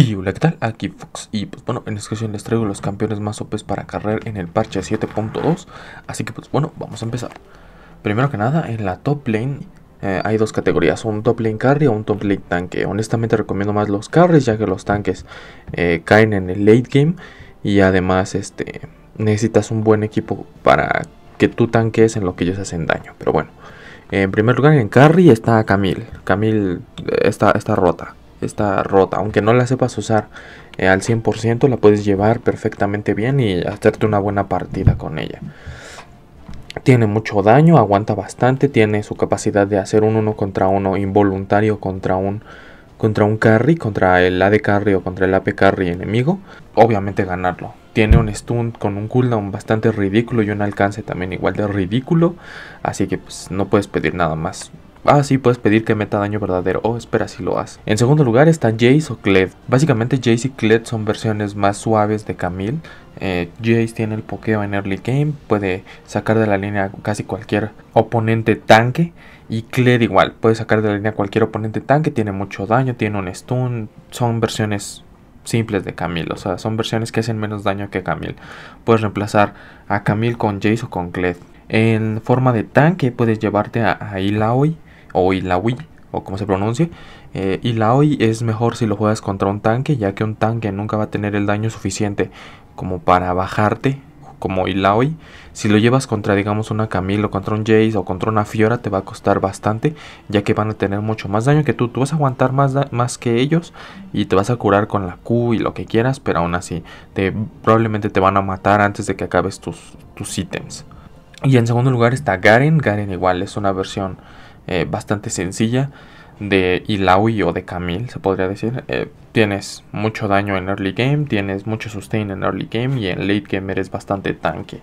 Y hola, ¿qué tal? Aquí Fox. Y pues bueno, en esta ocasión les traigo los campeones más OPs para carrer en el parche 7.2. Así que pues bueno, vamos a empezar. Primero que nada, en la top lane eh, hay dos categorías, un top lane carry o un top lane tanque. Honestamente recomiendo más los carries ya que los tanques eh, caen en el late game. Y además este, necesitas un buen equipo para que tú tanques en lo que ellos hacen daño. Pero bueno, en primer lugar en carry está Camille. Camille eh, está, está rota está rota, aunque no la sepas usar eh, al 100%, la puedes llevar perfectamente bien y hacerte una buena partida con ella. Tiene mucho daño, aguanta bastante, tiene su capacidad de hacer un uno contra uno involuntario contra un contra un carry, contra el AD carry o contra el AP carry enemigo, obviamente ganarlo. Tiene un stun con un cooldown bastante ridículo y un alcance también igual de ridículo, así que pues no puedes pedir nada más. Ah, sí, puedes pedir que meta daño verdadero. Oh, espera, si lo hace. En segundo lugar está Jace o Kled. Básicamente Jace y Kled son versiones más suaves de Camille. Eh, Jace tiene el pokeo en early game, puede sacar de la línea casi cualquier oponente tanque. Y Kled igual, puede sacar de la línea cualquier oponente tanque, tiene mucho daño, tiene un stun. Son versiones simples de Camille, o sea, son versiones que hacen menos daño que Camille. Puedes reemplazar a Camille con Jace o con Kled. En forma de tanque puedes llevarte a, a o Illaoi o como se pronuncie. Eh, es mejor si lo juegas contra un tanque, ya que un tanque nunca va a tener el daño suficiente como para bajarte, como Ilaoi. Si lo llevas contra, digamos, una Camille o contra un Jace o contra una Fiora, te va a costar bastante, ya que van a tener mucho más daño que tú. Tú vas a aguantar más, más que ellos y te vas a curar con la Q y lo que quieras, pero aún así, te, probablemente te van a matar antes de que acabes tus, tus ítems. Y en segundo lugar está Garen. Garen igual es una versión eh, bastante sencilla de Ilaui o de Camille, se podría decir. Eh, tienes mucho daño en early game, tienes mucho sustain en early game y en late game eres bastante tanque.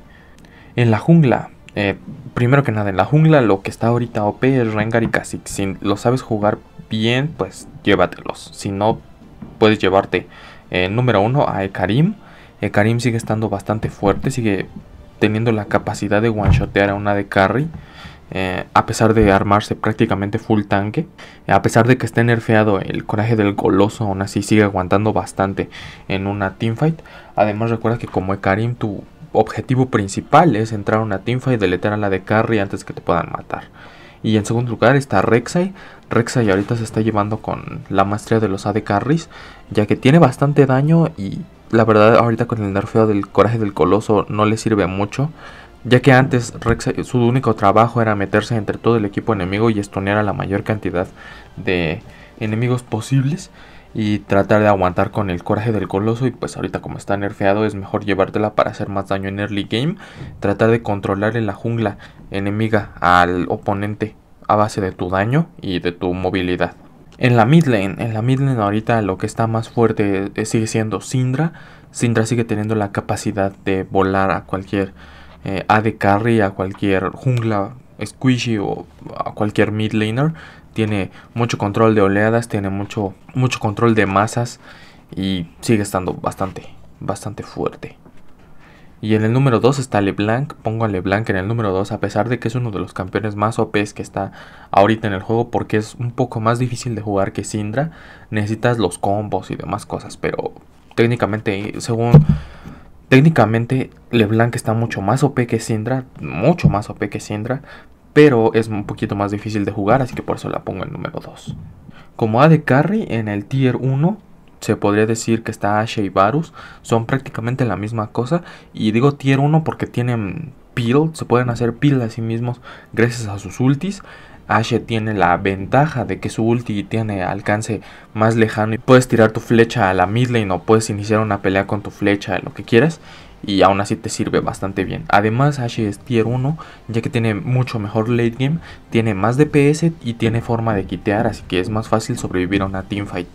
En la jungla, eh, primero que nada, en la jungla lo que está ahorita OP es Rengar y Kha'Zix. Si lo sabes jugar bien, pues llévatelos. Si no, puedes llevarte, número uno, a Ekarim. Ekarim sigue estando bastante fuerte, sigue teniendo la capacidad de one-shotear a una de carry. Eh, a pesar de armarse prácticamente full tanque, a pesar de que esté nerfeado el coraje del goloso, aún así sigue aguantando bastante en una teamfight. Además, recuerda que como Karim, tu objetivo principal es entrar a una teamfight, deletar a la de carry antes que te puedan matar. Y en segundo lugar está Rek'Sai. Rek'Sai ahorita se está llevando con la maestría de los AD carries, ya que tiene bastante daño y la verdad ahorita con el nerfeo del coraje del coloso no le sirve mucho ya que antes eh, su único trabajo era meterse entre todo el equipo enemigo y estonear a la mayor cantidad de enemigos posibles y tratar de aguantar con el coraje del coloso y pues ahorita como está nerfeado es mejor llevártela para hacer más daño en early game, tratar de controlar en la jungla enemiga al oponente a base de tu daño y de tu movilidad. En la mid lane, en la mid lane ahorita lo que está más fuerte eh, sigue siendo Syndra. Syndra sigue teniendo la capacidad de volar a cualquier eh, a de carry a cualquier jungla, squishy o a cualquier mid laner. Tiene mucho control de oleadas, tiene mucho, mucho control de masas y sigue estando bastante, bastante fuerte. Y en el número 2 está LeBlanc. Pongo a LeBlanc en el número 2 a pesar de que es uno de los campeones más OPs que está ahorita en el juego porque es un poco más difícil de jugar que Syndra. Necesitas los combos y demás cosas, pero técnicamente según Técnicamente, LeBlanc está mucho más OP que Syndra, mucho más OP que Sindra, pero es un poquito más difícil de jugar, así que por eso la pongo en número 2. Como de Carry en el Tier 1, se podría decir que está Ashe y Varus, son prácticamente la misma cosa, y digo Tier 1 porque tienen peel, se pueden hacer peel a sí mismos gracias a sus ultis, Ashe tiene la ventaja de que su ulti tiene alcance más lejano y puedes tirar tu flecha a la mid lane o puedes iniciar una pelea con tu flecha, lo que quieras y aún así te sirve bastante bien. Además, Ashe es tier 1, ya que tiene mucho mejor late game, tiene más DPS y tiene forma de quitear, así que es más fácil sobrevivir a una teamfight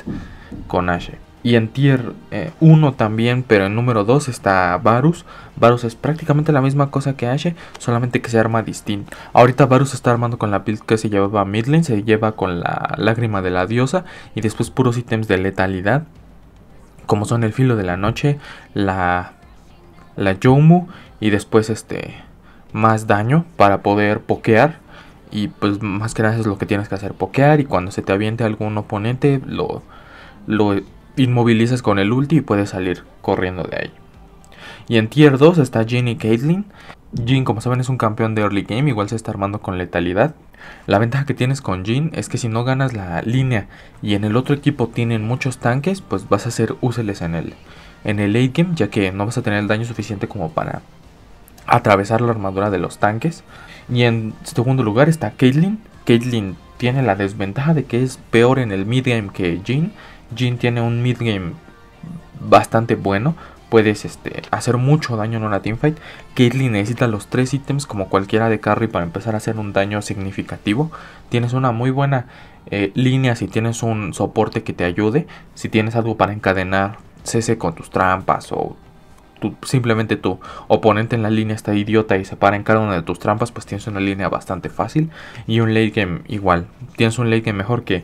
con Ashe. Y en tier 1 eh, también, pero en número 2 está Varus. Varus es prácticamente la misma cosa que Ashe, solamente que se arma distinto. Ahorita Varus está armando con la build que se llevaba Midlane, se lleva con la lágrima de la diosa y después puros ítems de letalidad, como son el filo de la noche, la, la Yomu y después este más daño para poder pokear. Y pues más que nada es lo que tienes que hacer, pokear y cuando se te aviente algún oponente lo... lo inmovilizas con el ulti y puedes salir corriendo de ahí. Y en tier 2 está Jin y Caitlyn. Jin, como saben, es un campeón de early game, igual se está armando con letalidad. La ventaja que tienes con Jin es que si no ganas la línea y en el otro equipo tienen muchos tanques, pues vas a ser úseles en el, en el late game, ya que no vas a tener el daño suficiente como para atravesar la armadura de los tanques. Y en segundo lugar está Caitlyn. Caitlyn tiene la desventaja de que es peor en el mid game que Jin Jin tiene un mid game bastante bueno. Puedes este, hacer mucho daño en una teamfight. Caitlyn necesita los tres ítems como cualquiera de carry para empezar a hacer un daño significativo. Tienes una muy buena eh, línea si tienes un soporte que te ayude. Si tienes algo para encadenar CC con tus trampas o simplemente tu oponente en la línea está idiota y se para en cada una de tus trampas, pues tienes una línea bastante fácil. Y un late game igual. Tienes un late game mejor que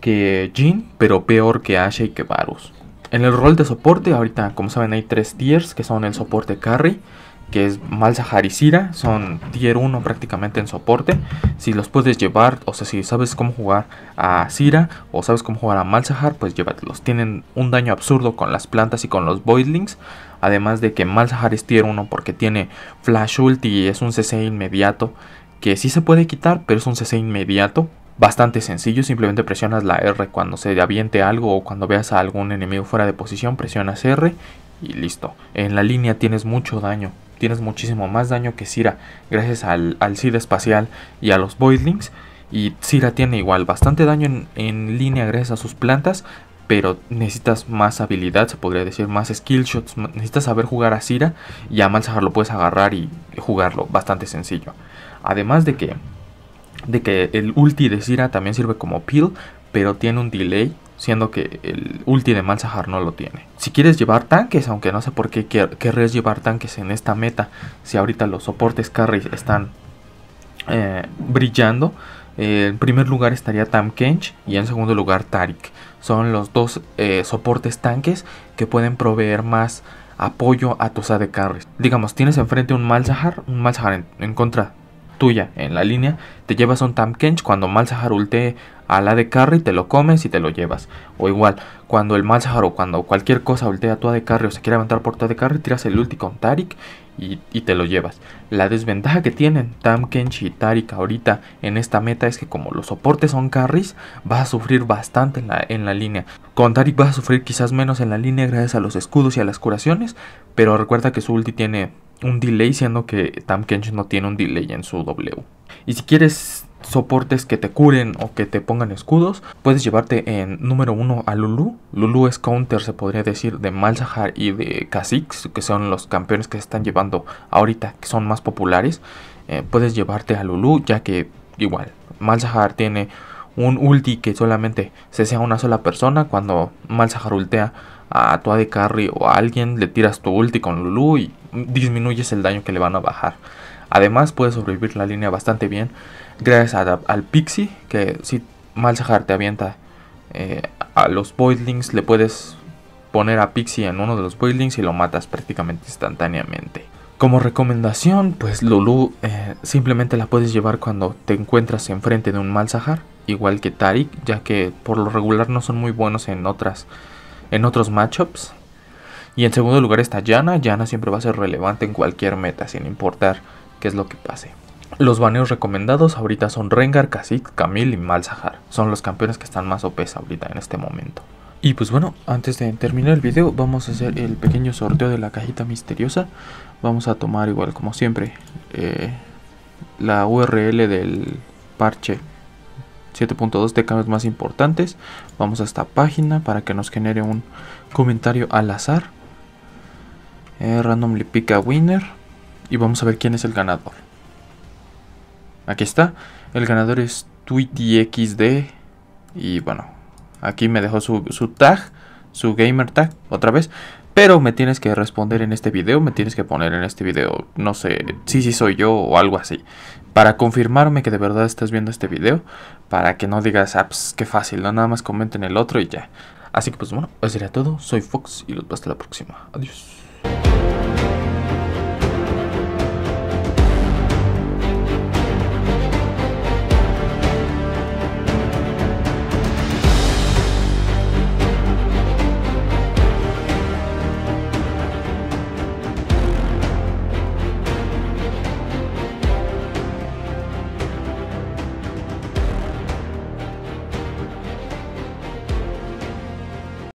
que Jin, pero peor que Ashe y que Varus. En el rol de soporte, ahorita como saben hay tres tiers, que son el soporte carry, que es Malzahar y Sira, son tier 1 prácticamente en soporte. Si los puedes llevar, o sea, si sabes cómo jugar a Sira o sabes cómo jugar a Malzahar, pues llévatelos. Tienen un daño absurdo con las plantas y con los Voidlings. Además de que Malzahar es tier 1 porque tiene Flash Ulti y es un CC inmediato, que sí se puede quitar, pero es un CC inmediato bastante sencillo, simplemente presionas la R cuando se aviente algo o cuando veas a algún enemigo fuera de posición, presionas R y listo. En la línea tienes mucho daño, tienes muchísimo más daño que Sira gracias al, al espacial y a los Voidlings. Y Sira tiene igual bastante daño en, línea gracias a sus plantas, pero necesitas más habilidad, se podría decir, más skill shots. Necesitas saber jugar a Sira y a Malzahar lo puedes agarrar y jugarlo bastante sencillo. Además de que de que el ulti de Sira también sirve como peel, pero tiene un delay, siendo que el ulti de Malzahar no lo tiene. Si quieres llevar tanques, aunque no sé por qué quer llevar tanques en esta meta, si ahorita los soportes carries están eh, brillando, eh, en primer lugar estaría Tam Kench y en segundo lugar Tarik. Son los dos eh, soportes tanques que pueden proveer más apoyo a tus AD carries. Digamos, tienes enfrente un Malzahar, un Malzahar en contra tuya en la línea, te llevas un Tamkench cuando Malzahar ultee a la de carry, te lo comes y te lo llevas. O igual, cuando el Malzahar o cuando cualquier cosa ultea a tu de carry o se quiere aventar por tu de carry, tiras el ulti con Tarik y, te lo llevas. La desventaja que tienen Tamkench y Tarik ahorita en esta meta es que como los soportes son carries, vas a sufrir bastante en la, en la línea. Con Tarik vas a sufrir quizás menos en la línea gracias a los escudos y a las curaciones, pero recuerda que su ulti tiene un delay, siendo que Tam no tiene un delay en su W. Y si quieres soportes que te curen o que te pongan escudos, puedes llevarte en número 1 a Lulu. Lulu es counter, se podría decir, de Malzahar y de Kha'Zix, que son los campeones que se están llevando ahorita, que son más populares. Eh, puedes llevarte a Lulu, ya que igual, Malzahar tiene un ulti que solamente se sea una sola persona. Cuando Malzahar ultea, a tu AD carry o a alguien, le tiras tu ulti con Lulu y disminuyes el daño que le van a bajar. Además puedes sobrevivir la línea bastante bien gracias al Pixie, que si Malzahar te avienta eh, a los Boidlings. le puedes poner a Pixie en uno de los Boidlings. y lo matas prácticamente instantáneamente. Como recomendación, pues Lulu eh, simplemente la puedes llevar cuando te encuentras enfrente de un Malzahar, igual que Tarik, ya que por lo regular no son muy buenos en otras en otros matchups. Y en segundo lugar está Yana. Yana siempre va a ser relevante en cualquier meta, sin importar qué es lo que pase. Los baneos recomendados ahorita son Rengar, Kha'Zix, Camille y Malzahar. Son los campeones que están más opes ahorita en este momento. Y pues bueno, antes de terminar el video vamos a hacer el pequeño sorteo de la cajita misteriosa. Vamos a tomar igual como siempre eh, la URL del parche 7.2 cambios más importantes. Vamos a esta página para que nos genere un comentario al azar. Eh, randomly a winner. Y vamos a ver quién es el ganador. Aquí está. El ganador es TweetyXD. Y bueno, aquí me dejó su, tag, su gamer tag, otra vez. Pero me tienes que responder en este video, me tienes que poner en este video, no sé, sí, sí soy yo o algo así para confirmarme que de verdad estás viendo este video, para que no digas, ah, pues, qué fácil, ¿no? nada más comenten el otro y ya. Así que pues bueno, eso sería todo, soy Fox y los veo hasta la próxima. Adiós.